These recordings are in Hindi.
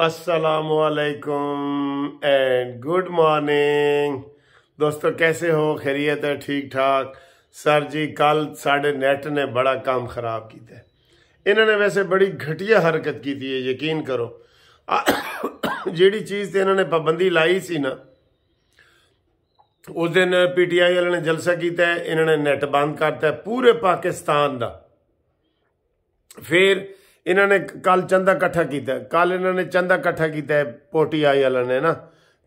असलकुम एंड गुड मॉर्निंग दोस्तों कैसे हो खैरियत है ठीक ठाक सर जी कल साढ़े नेट ने बड़ा काम ख़राब किया इन्होंने वैसे बड़ी घटिया हरकत की थी यकीन करो चीज़ ਚੀਜ਼ ਤੇ ਇਹਨਾਂ ਨੇ ਪਾਬੰਦੀ ਲਾਈ ਸੀ ਨਾ ਉਸ ਦਿਨ ਪੀਟੀਆਈ ਵਾਲਿਆਂ ਨੇ ਜਲਸਾ ਕੀਤਾ इन्होंने ਨੇ बंद करता है पूरे पाकिस्तान का फिर ਇਹਨਾਂ ਨੇ ਕੱਲ ਚੰਦਾ ਇਕੱਠਾ ਕੀਤਾ ਕੱਲ ਇਹਨਾਂ ਨੇ ਚੰਦਾ ਇਕੱਠਾ ਕੀਤਾ ਪੋਟੀ ਆਈ ਵਾਲਿਆਂ ਨੇ ਨਾ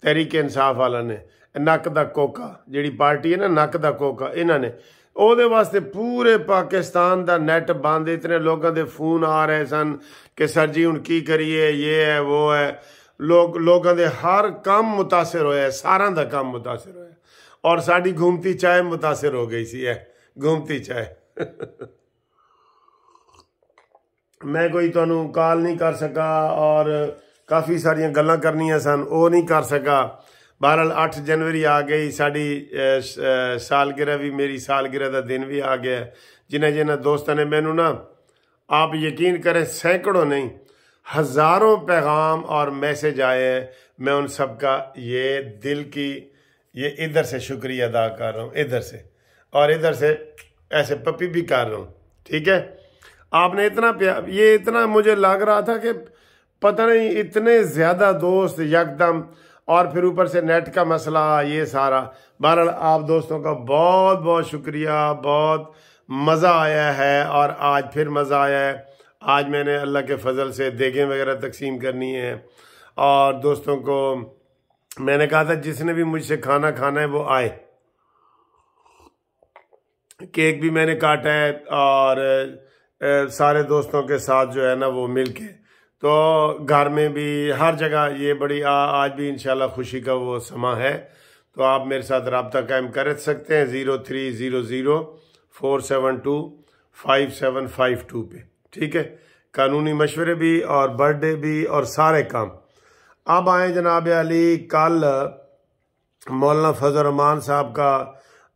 ਤਰੀਕੇ ਇਨਸਾਫ ਵਾਲਿਆਂ ਨੇ ਨੱਕ ਦਾ ਕੋਕਾ ਜਿਹੜੀ ਪਾਰਟੀ ਹੈ ਨਾ ਨੱਕ ਦਾ ਕੋਕਾ ਇਹਨਾਂ ਨੇ ਉਹਦੇ ਵਾਸਤੇ ਪੂਰੇ ਪਾਕਿਸਤਾਨ ਦਾ ਨੈਟ ਬੰਦ ਇਤਨੇ ਲੋਕਾਂ ਦੇ ਫੋਨ ਆ ਰਹੇ ਸਨ ਕਿ ਸਰ ਜੀ ਹੁਣ ਕੀ ਕਰੀਏ ਇਹ ਹੈ ਉਹ ਹੈ ਲੋਕ ਲੋਕਾਂ ਦੇ ਹਰ ਕੰਮ متاثر ਹੋਇਆ ਸਾਰਿਆਂ ਦਾ ਕੰਮ متاثر ਹੋਇਆ ਔਰ ਸਾਡੀ ਘੁੰਮਤੀ ਚਾਹ متاثر ਹੋ ਗਈ ਸੀ ਇਹ ਘੁੰਮਤੀ ਚਾਹ मैं कोई थानू कॉल नहीं कर सका और काफ़ी सारिया गल् कर सन वो नहीं कर सका बहरहाल अठ जनवरी आ गई साड़ी सालगिरह भी मेरी सालगिरह का दिन भी आ गया जिन्हें जिन्हें दोस्तों ने मैनू ना आप यकीन करें सैकड़ों नहीं हज़ारों पैगाम और मैसेज आए हैं मैं उन सब का ये दिल की ये इधर से शुक्रिया अदा कर रहा हूँ इधर से और इधर से ऐसे पपी भी कर रहा हूँ ठीक है आपने इतना प्यार ये इतना मुझे लग रहा था कि पता नहीं इतने ज़्यादा दोस्त यकदम और फिर ऊपर से नेट का मसला ये सारा बहरहाल आप दोस्तों का बहुत बहुत शुक्रिया बहुत मज़ा आया है और आज फिर मज़ा आया है आज मैंने अल्लाह के फजल से देखें वगैरह तकसीम करनी है और दोस्तों को मैंने कहा था जिसने भी मुझसे खाना खाना है वो आए केक भी मैंने काटा है और सारे दोस्तों के साथ जो है ना वो मिल के तो घर में भी हर जगह ये बड़ी आ, आज भी इन खुशी का वो समा है तो आप मेरे साथ रबता कायम कर सकते हैं zero three zero zero four seven two five seven five two पे ठीक है कानूनी मशवरे भी और बर्थडे भी और सारे काम अब आए जनाब अली कल मौलाना फजल रमान साहब का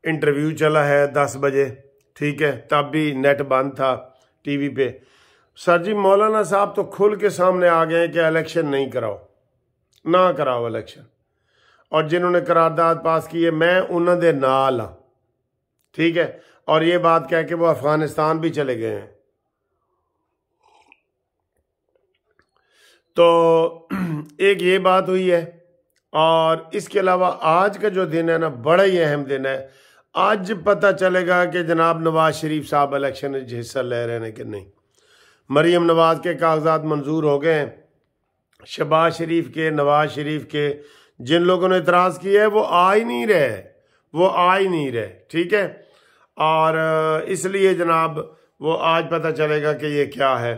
इंटरव्यू चला है दस बजे ठीक है तब भी नेट बंद था टीवी पे सर जी मौलाना साहब तो खुल के सामने आ गए कि इलेक्शन नहीं कराओ ना कराओ इलेक्शन और जिन्होंने करारदाद पास की है मैं उन्होंने नाल हाँ ठीक है और ये बात कह के वो अफगानिस्तान भी चले गए हैं तो एक ये बात हुई है और इसके अलावा आज का जो दिन है ना बड़ा ही अहम दिन है आज पता चलेगा कि जनाब नवाज शरीफ साहब इलेक्शन में हिस्सा ले रहे हैं कि नहीं मरीम नवाज के कागजात मंजूर हो गए शबाज शरीफ के नवाज शरीफ के जिन लोगों ने इतराज़ किया है वो आ ही नहीं रहे वो आ ही नहीं रहे ठीक है और इसलिए जनाब वो आज पता चलेगा कि ये क्या है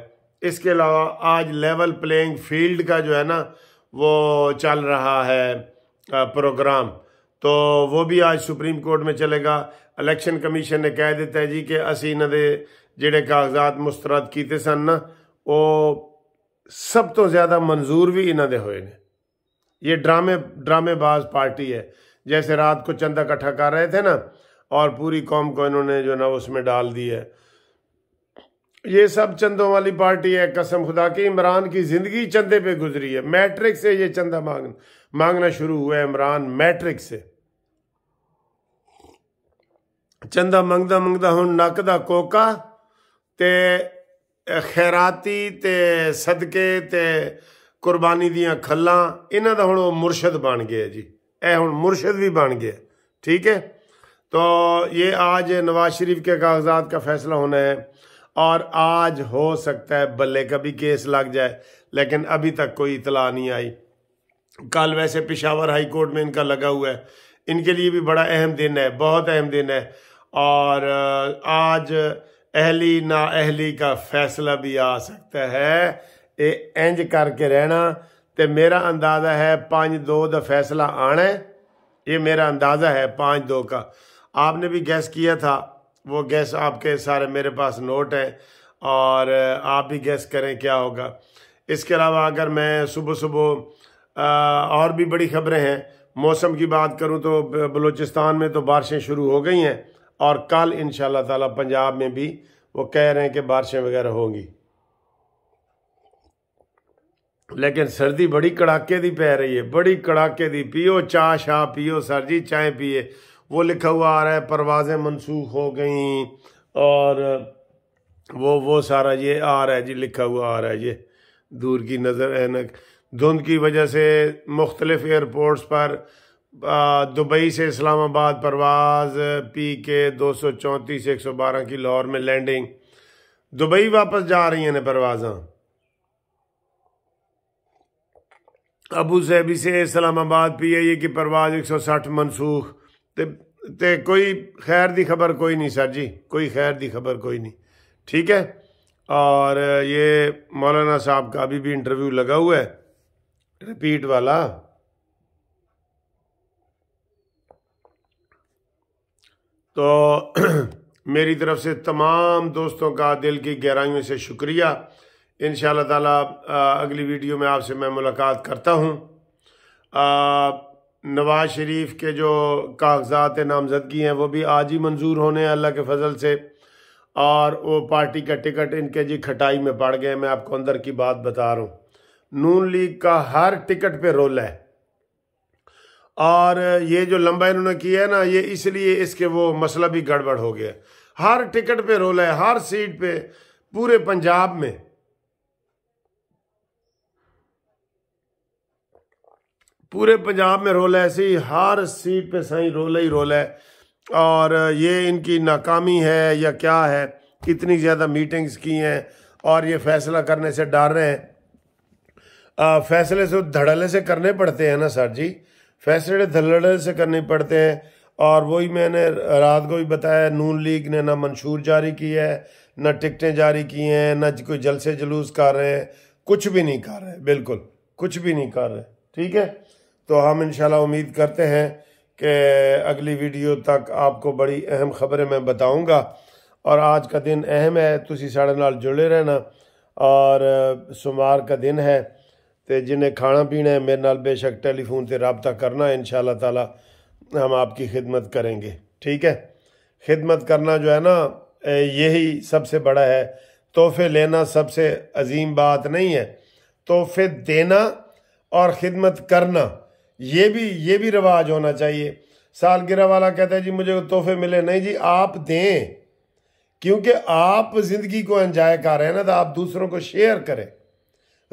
इसके अलावा आज लेवल प्लेइंग फील्ड का जो है ना वो चल रहा है प्रोग्राम तो वो भी आज सुप्रीम कोर्ट में चलेगा इलेक्शन कमीशन ने कह दिता है जी कि असि ਇਹਨਾਂ ਦੇ कागजात मुस्तरद किए सन ਸਨ वो सब तो ज़्यादा मंजूर भी इन्हों हुए ਹੋਏ ये ड्रामे ड्रामेबाज पार्टी है जैसे रात को चंदा इकट्ठा कर रहे थे ना और पूरी कौम को इन्होंने जो ना उसमें डाल दी है ये सब चंदों वाली पार्टी है कसम खुदा की इमरान की ज़िंदगी चंदे पे गुजरी है मैट्रिक से ये चंदा मांग मांगना शुरू हुआ है इमरान मैट्रिक से चंदा मंगदा मंगता हूँ नकदा कोका ਕੋਕਾ खैराती ਖੈਰਾਤੀ सदके ते ਤੇ दिया ਦੀਆਂ इन हूँ ਦਾ मुर्शद बन गया जी ए हूँ मुर्शद भी बन गया ठीक है तो ये आज नवाज शरीफ के कागजात का फैसला होना है और आज हो सकता है बल्ले का भी केस लग जाए लेकिन अभी तक कोई इतला नहीं आई कल वैसे पिशावर हाई कोर्ट में इनका लगा हुआ है इनके लिए भी बड़ा अहम दिन है बहुत अहम दिन है और आज अहली ना अहली का फैसला भी आ सकता है ये इंज करके रहना तो मेरा अंदाज़ा है पाँच दो का फैसला आना है ये मेरा अंदाज़ा है पाँच दो का आपने भी गैस किया था वो गैस आपके सारे मेरे पास नोट हैं और आप भी गैस करें क्या होगा इसके अलावा अगर मैं सुबह सुबह और भी बड़ी खबरें हैं मौसम की बात करूं तो बलूचिस्तान में तो बारिशें शुरू हो गई हैं और कल इन ताला पंजाब में भी वो कह रहे हैं कि बारिशें वगैरह होंगी लेकिन सर्दी बड़ी कड़ाके दी पै रही है बड़ी कड़ाके दी पियो चाह शाह पियो सर जी चाय पिए वो लिखा हुआ आ रहा है परवाज़ें मनसूख हो गई और वो वो सारा ये आ रहा है जी लिखा हुआ आ रहा है ये दूर की नज़र एनक धुंध की वजह से मुख्तलिफ एयरपोर्ट्स पर दुबई से इस्लामाबाद परवाज़ पी के दो सौ चौंतीस एक सौ बारह की लाहौर में लैंडिंग दुबई वापस जा रही हैं परवाज़ा अबू सहबी से इस्लामाबाद पी आई ए की परवाज़ एक सौ साठ मनसूख ते, ते कोई खैर दी खबर कोई नहीं सर जी कोई खैर दी खबर कोई नहीं ठीक है और ये मौलाना साहब का अभी भी इंटरव्यू लगा हुआ है रिपीट वाला तो मेरी तरफ से तमाम दोस्तों का दिल की गहराइयों से शुक्रिया इन ताला अगली वीडियो में आपसे मैं मुलाकात करता हूँ नवाज शरीफ के जो कागजात नामजदगी हैं वो भी आज ही मंजूर होने हैं अल्लाह के फजल से और वो पार्टी का टिकट इनके जी खटाई में पड़ गए मैं आपको अंदर की बात बता रहा हूँ नून लीग का हर टिकट पे रोल है और ये जो लंबा इन्होंने किया है ना ये इसलिए इसके वो मसला भी गड़बड़ हो गया हर टिकट पे रोला है हर सीट पे पूरे पंजाब में पूरे पंजाब में रोल है ऐसे ही हर सीट पे सही रोल ही रोल है और ये इनकी नाकामी है या क्या है इतनी ज़्यादा मीटिंग्स की हैं और ये फैसला करने से डर रहे हैं आ, फैसले से धड़ल्ले से करने पड़ते हैं ना सर जी फैसले धलड़े से करने पड़ते हैं और वही मैंने रात को भी बताया नून लीग ने ना मंशूर जारी की है ना टिकटें जारी की हैं ना कोई जलसे जुलूस कर रहे हैं कुछ भी नहीं कर रहे बिल्कुल कुछ भी नहीं कर रहे ठीक है तो हम इन उम्मीद करते हैं कि अगली वीडियो तक आपको बड़ी अहम खबरें मैं बताऊँगा और आज का दिन अहम है तुम साढ़े नाल जुड़े रहना और सोमवार का दिन है तो जिन्हें खाना पीना है मेरे नाल बेशक टेलीफोन से रबता करना है इन ताला हम आपकी खिदमत करेंगे ठीक है खिदमत करना जो है ना यही सबसे बड़ा है तोहफे लेना सबसे अजीम बात नहीं है तोहफे देना और ख़िदमत करना ये भी ये भी रवाज होना चाहिए सालगिरह वाला कहता है जी मुझे तो तोहफे मिले नहीं जी आप दें क्योंकि आप ज़िंदगी को एंजॉय कर रहे हैं ना तो आप दूसरों को शेयर करें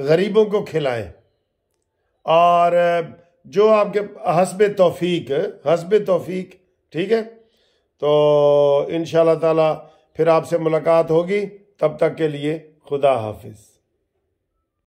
गरीबों को खिलाएं और जो आपके हसब तोफ़ीक हसब तोफ़ीक ठीक है तो इन ताला फिर आपसे मुलाकात होगी तब तक के लिए खुदा हाफिज़